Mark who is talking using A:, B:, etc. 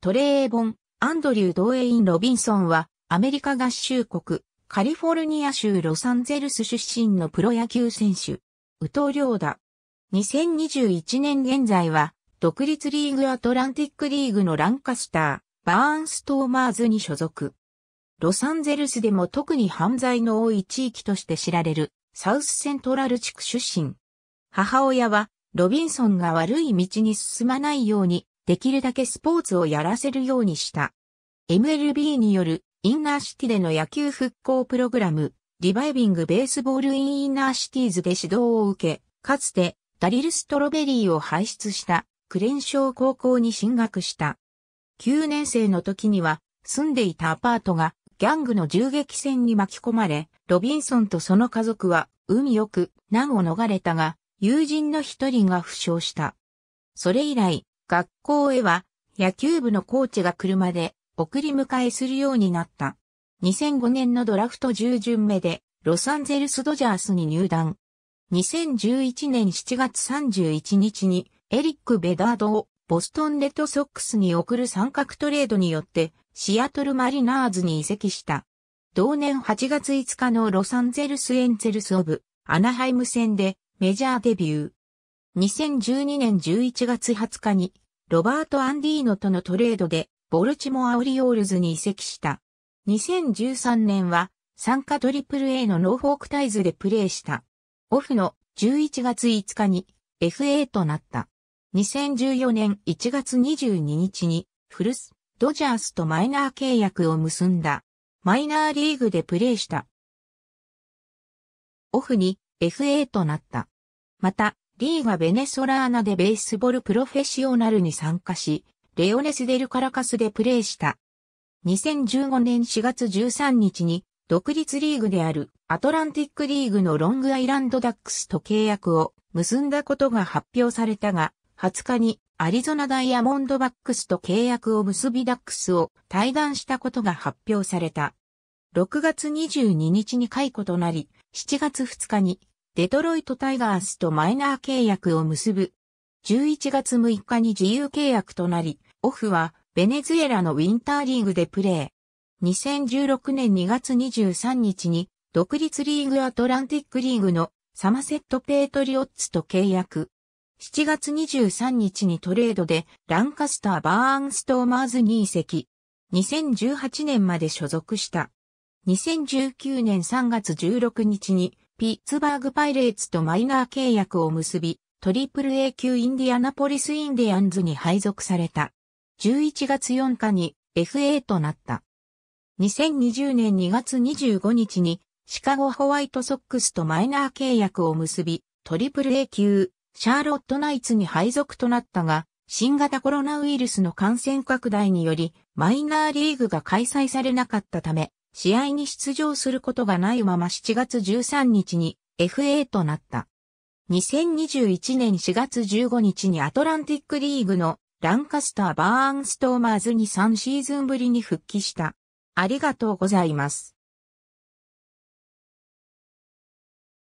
A: トレーボン、アンドリュー・ドウェイン・ロビンソンは、アメリカ合衆国、カリフォルニア州ロサンゼルス出身のプロ野球選手、宇藤良だ。2021年現在は、独立リーグアトランティックリーグのランカスター、バーンストーマーズに所属。ロサンゼルスでも特に犯罪の多い地域として知られる、サウスセントラル地区出身。母親は、ロビンソンが悪い道に進まないように、できるだけスポーツをやらせるようにした。MLB によるインナーシティでの野球復興プログラム、リバイビングベースボールインナーシティーズで指導を受け、かつてダリル・ストロベリーを輩出したクレンショー高校に進学した。9年生の時には住んでいたアパートがギャングの銃撃戦に巻き込まれ、ロビンソンとその家族は海よく難を逃れたが、友人の一人が負傷した。それ以来、学校へは野球部のコーチが車で送り迎えするようになった。2005年のドラフト10巡目でロサンゼルスドジャースに入団。2011年7月31日にエリック・ベダードをボストンレッドソックスに送る三角トレードによってシアトルマリナーズに移籍した。同年8月5日のロサンゼルスエンゼルスオブアナハイム戦でメジャーデビュー。2012年11月20日に、ロバート・アンディーノとのトレードで、ボルチモア・オリオールズに移籍した。2013年は、参加 AAA のノーフォークタイズでプレーした。オフの11月5日に FA となった。2014年1月22日に、フルス、ドジャースとマイナー契約を結んだ。マイナーリーグでプレーした。オフに FA となった。また、リーがベネソラーナでベースボールプロフェッショナルに参加し、レオネス・デル・カラカスでプレーした。2015年4月13日に、独立リーグであるアトランティックリーグのロングアイランドダックスと契約を結んだことが発表されたが、20日にアリゾナダイヤモンドバックスと契約を結びダックスを退団したことが発表された。6月22日に解雇となり、7月2日にデトロイトタイガースとマイナー契約を結ぶ。11月6日に自由契約となり、オフはベネズエラのウィンターリーグでプレー。2016年2月23日に独立リーグアトランティックリーグのサマセット・ペートリオッツと契約。7月23日にトレードでランカスター・バーンストーマーズに移籍。2018年まで所属した。2019年3月16日にピッツバーグパイレーツとマイナー契約を結び、トリプル A 級インディアナポリスインディアンズに配属された。11月4日に FA となった。2020年2月25日にシカゴホワイトソックスとマイナー契約を結び、トリプル A 級シャーロットナイツに配属となったが、新型コロナウイルスの感染拡大により、マイナーリーグが開催されなかったため、試合に出場することがないまま7月13日に FA となった。2021年4月15日にアトランティックリーグのランカスター・バーンストーマーズに3シーズンぶりに復帰した。ありがとうございます。